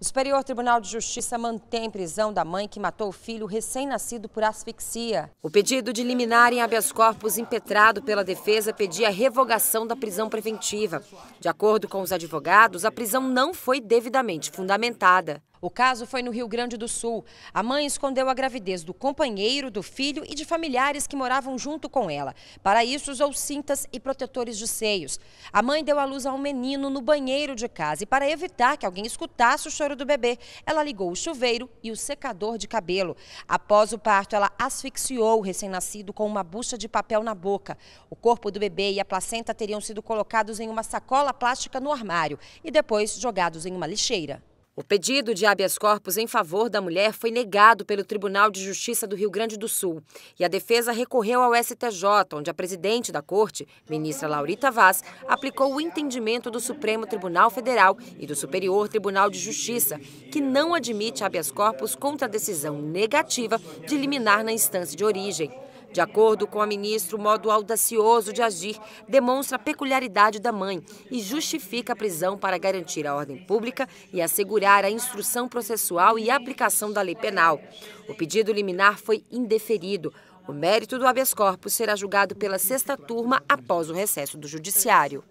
O Superior Tribunal de Justiça mantém prisão da mãe que matou o filho recém-nascido por asfixia. O pedido de liminar em habeas corpus impetrado pela defesa pedia a revogação da prisão preventiva. De acordo com os advogados, a prisão não foi devidamente fundamentada. O caso foi no Rio Grande do Sul. A mãe escondeu a gravidez do companheiro, do filho e de familiares que moravam junto com ela. Para isso, usou cintas e protetores de seios. A mãe deu à luz a um menino no banheiro de casa e, para evitar que alguém escutasse o choro do bebê, ela ligou o chuveiro e o secador de cabelo. Após o parto, ela asfixiou o recém-nascido com uma bucha de papel na boca. O corpo do bebê e a placenta teriam sido colocados em uma sacola plástica no armário e depois jogados em uma lixeira. O pedido de habeas corpus em favor da mulher foi negado pelo Tribunal de Justiça do Rio Grande do Sul e a defesa recorreu ao STJ, onde a presidente da corte, ministra Laurita Vaz, aplicou o entendimento do Supremo Tribunal Federal e do Superior Tribunal de Justiça, que não admite habeas corpus contra a decisão negativa de liminar na instância de origem. De acordo com a ministra, o modo audacioso de agir demonstra a peculiaridade da mãe e justifica a prisão para garantir a ordem pública e assegurar a instrução processual e aplicação da lei penal. O pedido liminar foi indeferido. O mérito do habeas corpus será julgado pela sexta turma após o recesso do Judiciário.